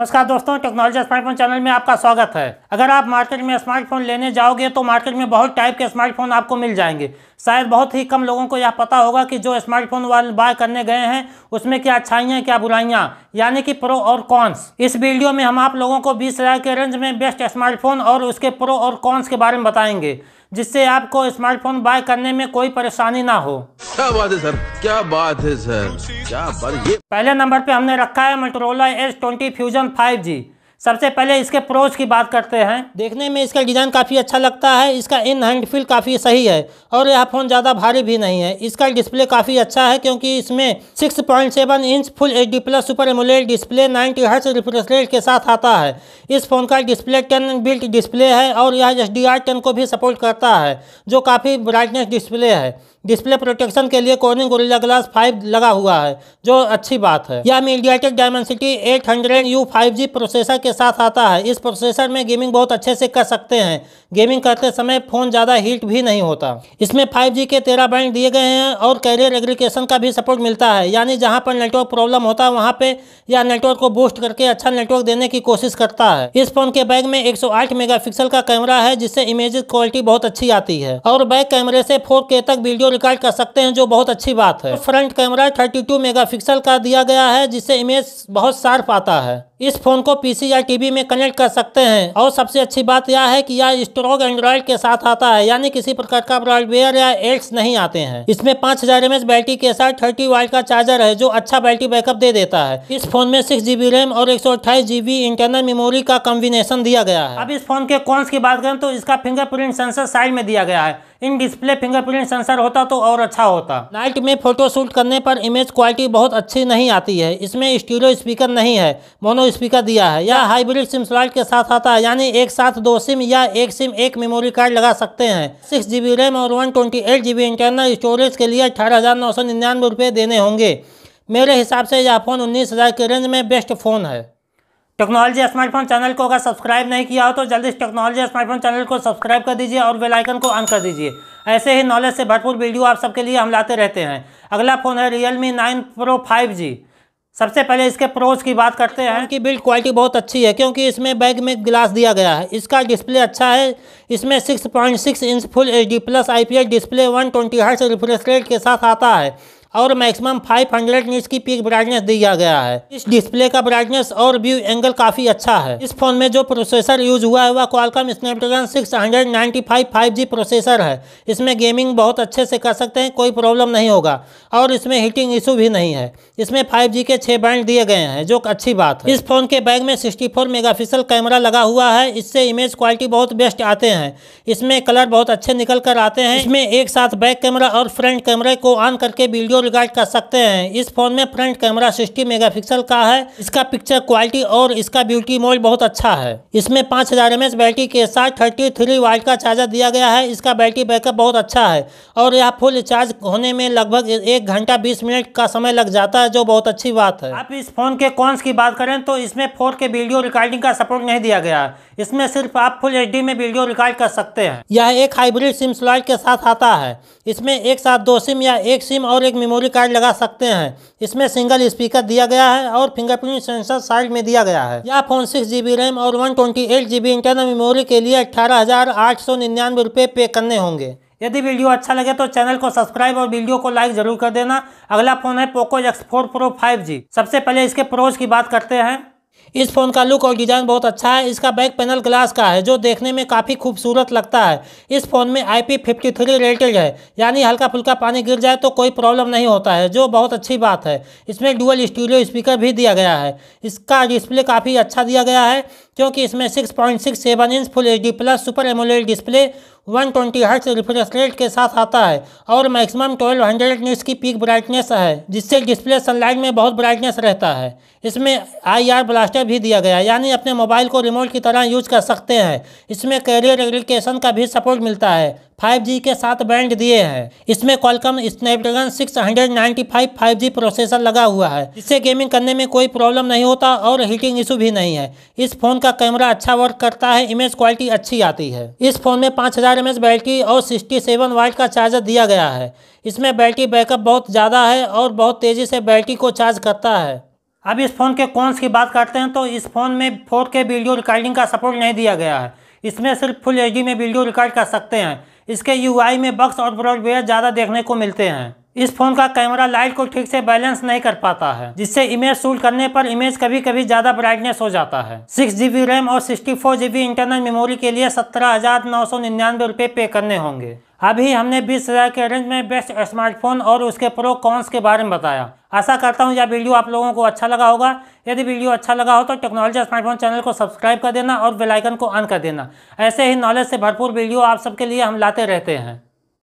नमस्कार दोस्तों technology smartphone channel में आपका स्वागत है अगर आप मार्केट में स्मार्टफोन लेने जाओगे तो मार्केट में बहुत टाइप के स्मार्टफोन आपको मिल जाएंगे शायद बहुत ही कम लोगों को यह पता होगा कि जो स्मार्टफोन वाले बाय करने गए हैं उसमें क्या अच्छाइयाँ क्या बुराइयाँ यानी कि प्रो और कॉन्स इस वीडियो में हम आप लोगों को बीस के रेंज में बेस्ट स्मार्टफोन और उसके प्रो और कॉन्स के बारे में बताएंगे जिससे आपको स्मार्टफोन बाय करने में कोई परेशानी ना हो क्या बात है सर क्या बात है सर क्या बात ये पहले नंबर पे हमने रखा है Motorola S twenty fusion five G सबसे पहले इसके प्रोज की बात करते हैं देखने में इसका डिज़ाइन काफ़ी अच्छा लगता है इसका इन हैंड फील काफ़ी सही है और यह फ़ोन ज़्यादा भारी भी नहीं है इसका डिस्प्ले काफ़ी अच्छा है क्योंकि इसमें 6.7 inch full H D plus super AMOLED display 90 hertz refresh rate के साथ आता है इस फ़ोन का डिस्प्ले टेन बिल्ट डिस्प्ले है और यह एच डी आर टेन को भी सपोर्ट करता है जो काफ़ी ब्राइटनेस डिस्प्ले है डिस्प्ले प्रोटेक्शन के लिए कोनिंग गोरिल्ला ग्लास 5 लगा हुआ है जो अच्छी बात है यह MediaTek Dimensity 800 you 5G processor के साथ आता है इस प्रोसेसर में गेमिंग बहुत अच्छे से कर सकते हैं गेमिंग करते समय फ़ोन ज़्यादा हीट भी नहीं होता इसमें 5G के तेरह बैंड दिए गए हैं और कैरियर एग्रीकेशन का भी सपोर्ट मिलता है यानी जहाँ पर नेटवर्क प्रॉब्लम होता है वहाँ पर यह नेटवर्क को बूस्ट करके अच्छा नेटवर्क देने की कोशिश करता है इस फ़ोन के बैग में एक मेगापिक्सल का कैमरा है जिससे इमेज क्वालिटी बहुत अच्छी आती है और बैक कैमरे से फोर तक वीडियो रिकॉर्ड कर सकते हैं जो बहुत अच्छी बात है फ्रंट कैमरा थर्टी मेगापिक्सल का दिया गया है जिससे इमेज बहुत शार्प आता है इस फ़ोन को पीसी या टीवी में कनेक्ट कर सकते हैं और सबसे अच्छी बात यह है कि यह स्ट्रॉग एंड्रॉयड के साथ आता है यानी किसी प्रकार का ब्रॉडवेयर या एड्स नहीं आते हैं इसमें पांच हजार एम बैटरी के साथ थर्टी वाइट का चार्जर है जो अच्छा बैटरी बैकअप दे देता है इस फोन में सिक्स जीबी रैम और एक सौ इंटरनल मेमोरी का कॉम्बिनेशन दिया गया है अब इस फोन के कॉन्स की बात करें तो इसका फिंगरप्रिंट सेंसर साइड में दिया गया है इन डिस्प्ले फिंगरप्रिंट सेंसर होता तो और अच्छा होता नाइट में फोटो शूट करने पर इमेज क्वालिटी बहुत अच्छी नहीं आती है इसमें स्टीरियो स्पीकर नहीं है मोनो स्पीकर दिया है यह हाइब्रिड सिम स्लॉट के साथ आता है यानी एक साथ दो सिम या एक सिम एक मेमोरी कार्ड लगा सकते हैं सिक्स जी रैम और वन इंटरनल स्टोरेज के लिए अठारह रुपये देने होंगे मेरे हिसाब से यह फ़ोन उन्नीस हज़ार के रेंज में बेस्ट फ़ोन है टेक्नोलॉजी स्मार्टफोन चैनल को अगर सब्सक्राइब नहीं किया हो तो जल्दी से टेक्नोलॉजी स्मार्टफोन चैनल को सब्सक्राइब कर दीजिए और बेल आइकन को ऑन कर दीजिए ऐसे ही नॉलेज से भरपूर वीडियो आप सबके लिए हम लाते रहते हैं अगला फ़ोन है Realme nine pro five G सबसे पहले इसके प्रोज की बात करते हैं कि बिल्ड क्वालिटी बहुत अच्छी है क्योंकि इसमें बैग में ग्लास दिया गया है इसका डिस्प्ले अच्छा है इसमें 6.6 inch full H D plus I display 120 twenty refresh rate के साथ आता है और मैक्सिमम 500 इंच की पीक ब्राइटनेस दिया गया है इस डिस्प्ले का ब्राइटनेस और व्यू एंगल काफी अच्छा है इस फोन में जो प्रोसेसर यूज हुआ है वह क्वालकॉम स्नैपड्रैगन 695 5G प्रोसेसर है इसमें गेमिंग बहुत अच्छे से कर सकते हैं कोई प्रॉब्लम नहीं होगा और इसमें हीटिंग इशू भी नहीं है इसमें फाइव के छः बैंड दिए गए हैं जो अच्छी बात है इस फोन के बैग में सिक्सटी फोर कैमरा लगा हुआ है इससे इमेज क्वालिटी बहुत बेस्ट आते हैं इसमें कलर बहुत अच्छे निकल कर आते हैं इसमें एक साथ बैक कैमरा और फ्रंट कैमरे को ऑन करके वीडियो फुल गाइड कर सकते हैं इस फ़ोन में फ्रंट कैमरा सिक्सटी मेगापिक्सल का है इसका पिक्चर क्वालिटी और इसका ब्यूटी मोड बहुत अच्छा है इसमें पांच हज़ार एम बैटरी के साथ थर्टी थ्री वाट का चार्जर दिया गया है इसका बैटरी बैकअप बहुत अच्छा है और यह फुल चार्ज होने में लगभग एक घंटा बीस मिनट का समय लग जाता है जो बहुत अच्छी बात है आप इस फ़ोन के कॉन्स की बात करें तो इसमें फोर के वीडियो रिकॉर्डिंग का सपोर्ट नहीं दिया गया है इसमें सिर्फ आप फुल एच में वीडियो रिकॉर्ड कर सकते हैं यह एक हाइब्रिड सिम स्लॉट के साथ आता है इसमें एक साथ दो सिम या एक सिम और एक मेमोरी मेमोरी कार्ड लगा सकते हैं इसमें सिंगल स्पीकर दिया गया है और फिंगरप्रिंट सेंसर साइड में दिया गया है यह फोन सिक्स जी रैम और one twenty eight internal memory के लिए अठारह हज़ार आठ सौ निन्यानवे पे करने होंगे यदि वीडियो अच्छा लगे तो चैनल को सब्सक्राइब और वीडियो को लाइक जरूर कर देना अगला फोन है Poco X four pro five G सबसे पहले इसके प्रोज की बात करते हैं इस फ़ोन का लुक और डिज़ाइन बहुत अच्छा है इसका बैक पैनल ग्लास का है जो देखने में काफ़ी खूबसूरत लगता है इस फ़ोन में I P fifty three rated है यानी हल्का फुल्का पानी गिर जाए तो कोई प्रॉब्लम नहीं होता है जो बहुत अच्छी बात है इसमें डुअल स्टूडियो स्पीकर भी दिया गया है इसका डिस्प्ले काफ़ी अच्छा दिया गया है क्योंकि इसमें six point six seven inch full H D plus super AMOLED display one twenty hertz refresh rate के साथ आता है और मैक्सिमम ट्वेल्व हंड्रेड की पीक ब्राइटनेस है जिससे डिस्प्ले सनलाइट में बहुत ब्राइटनेस रहता है इसमें आई आर ब्लास्टर भी दिया गया यानी अपने मोबाइल को रिमोट की तरह यूज कर सकते हैं इसमें कैरियर एग्रीकेशन का भी सपोर्ट मिलता है 5G के साथ बैंड दिए हैं इसमें कॉलकम स्नैपड्रैगन 695 जी प्रोसेसर लगा हुआ है इससे गेमिंग करने में कोई प्रॉब्लम नहीं होता और हीटिंग इशू भी नहीं है इस फोन का कैमरा अच्छा वर्क करता है इमेज क्वालिटी अच्छी आती है इस फोन में पाँच हज़ार चार एम बैटरी और सिक्सटी सेवन वाइट का चार्जर दिया गया है इसमें बैटरी बैकअप बहुत ज़्यादा है और बहुत तेज़ी से बैटरी को चार्ज करता है अब इस फ़ोन के कॉन्स की बात करते हैं तो इस फ़ोन में फोर के वीडियो रिकॉर्डिंग का सपोर्ट नहीं दिया गया है इसमें सिर्फ फुल एच में वीडियो रिकॉर्ड कर सकते हैं इसके यू में बक्स और ब्रॉडवेयर ज़्यादा देखने को मिलते हैं इस फोन का कैमरा लाइट को ठीक से बैलेंस नहीं कर पाता है जिससे इमेज शूट करने पर इमेज कभी कभी ज्यादा ब्राइटनेस हो जाता है सिक्स जीबी रैम और sixty four GB internal memory के लिए सत्रह हजार नौ सौ निन्यानवे रुपए पे करने होंगे अभी हमने बीस हज़ार के रेंज में बेस्ट स्मार्टफोन और उसके प्रो कॉन्स के बारे में बताया आशा करता हूँ यह वीडियो आप लोगों को अच्छा लगा होगा यदि वीडियो अच्छा लगा हो तो टेक्नोलॉजी स्मार्टफोन चैनल को सब्सक्राइब कर देना और बेलाइकन को ऑन कर देना ऐसे ही नॉलेज से भरपूर वीडियो आप सबके लिए हम लाते रहते हैं